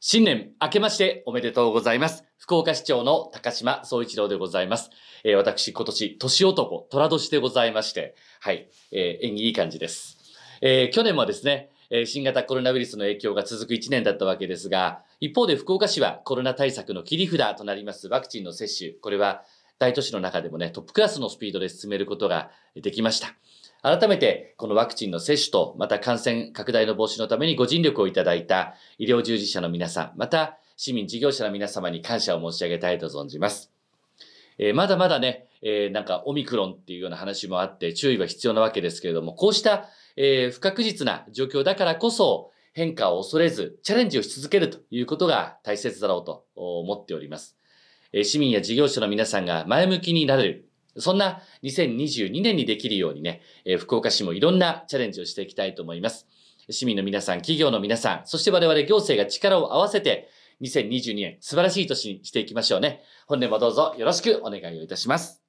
新年明けましておめでとうございます。福岡市長の高島総一郎でございます。えー、私、今年、年男、虎年でございまして、はい、えー、演技いい感じです。えー、去年もですね、えー、新型コロナウイルスの影響が続く1年だったわけですが、一方で福岡市はコロナ対策の切り札となりますワクチンの接種、これは大都市の中でもね、トップクラスのスピードで進めることができました。改めて、このワクチンの接種と、また感染拡大の防止のためにご尽力をいただいた医療従事者の皆さん、また市民事業者の皆様に感謝を申し上げたいと存じます。えー、まだまだね、えー、なんかオミクロンっていうような話もあって注意は必要なわけですけれども、こうした、えー、不確実な状況だからこそ変化を恐れずチャレンジをし続けるということが大切だろうと思っております。え市民や事業者の皆さんが前向きになれる、そんな2022年にできるようにね、えー、福岡市もいろんなチャレンジをしていきたいと思います。市民の皆さん、企業の皆さん、そして我々行政が力を合わせて、2022年素晴らしい年にしていきましょうね。本年もどうぞよろしくお願いをいたします。